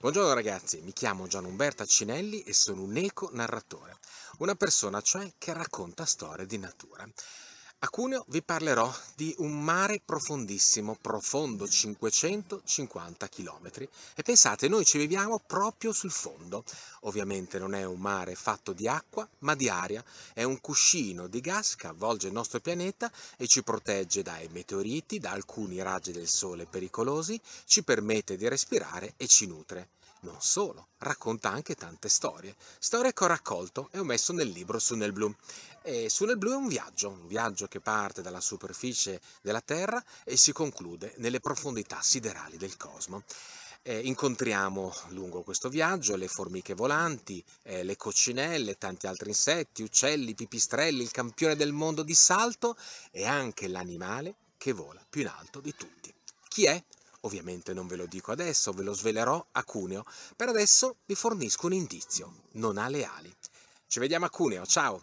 Buongiorno ragazzi, mi chiamo Gianumberta Cinelli e sono un eco narratore, una persona cioè che racconta storie di natura. A Cuneo vi parlerò di un mare profondissimo, profondo 550 km e pensate noi ci viviamo proprio sul fondo. Ovviamente non è un mare fatto di acqua ma di aria, è un cuscino di gas che avvolge il nostro pianeta e ci protegge dai meteoriti, da alcuni raggi del sole pericolosi, ci permette di respirare e ci nutre. Non solo, racconta anche tante storie. Storie che ho raccolto e ho messo nel libro Su nel blu. E Su nel blu è un viaggio, un viaggio che parte dalla superficie della Terra e si conclude nelle profondità siderali del cosmo. Eh, incontriamo lungo questo viaggio le formiche volanti, eh, le coccinelle, tanti altri insetti, uccelli, pipistrelli, il campione del mondo di salto e anche l'animale che vola più in alto di tutti. Chi è? Ovviamente non ve lo dico adesso, ve lo svelerò a Cuneo. Per adesso vi fornisco un indizio, non ha le ali. Ci vediamo a Cuneo, ciao!